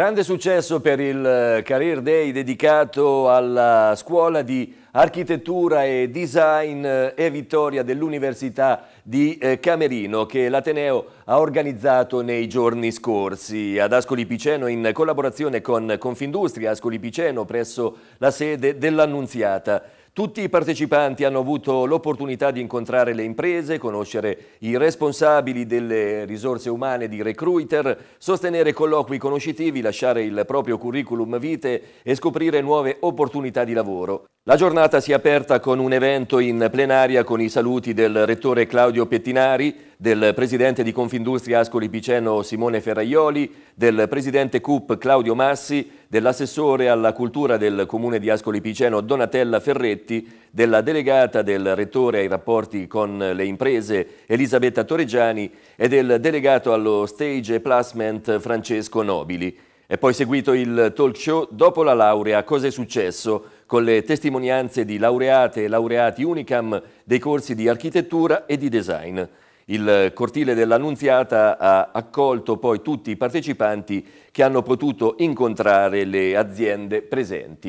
Grande successo per il eh, Career Day dedicato alla scuola di architettura e design eh, e vittoria dell'Università di eh, Camerino che l'Ateneo ha organizzato nei giorni scorsi ad Ascoli Piceno in collaborazione con Confindustria Ascoli Piceno presso la sede dell'Annunziata. Tutti i partecipanti hanno avuto l'opportunità di incontrare le imprese, conoscere i responsabili delle risorse umane di Recruiter, sostenere colloqui conoscitivi, lasciare il proprio curriculum vitae e scoprire nuove opportunità di lavoro. La giornata si è aperta con un evento in plenaria con i saluti del rettore Claudio Pettinari, del presidente di Confindustria Ascoli Piceno Simone Ferraioli, del presidente CUP Claudio Massi, dell'assessore alla cultura del comune di Ascoli Piceno Donatella Ferretti, della delegata del rettore ai rapporti con le imprese Elisabetta Toreggiani e del delegato allo stage e placement Francesco Nobili. E poi seguito il talk show Dopo la laurea, Cos'è successo? con le testimonianze di laureate e laureati Unicam dei corsi di architettura e di design. Il cortile dell'Annunziata ha accolto poi tutti i partecipanti che hanno potuto incontrare le aziende presenti.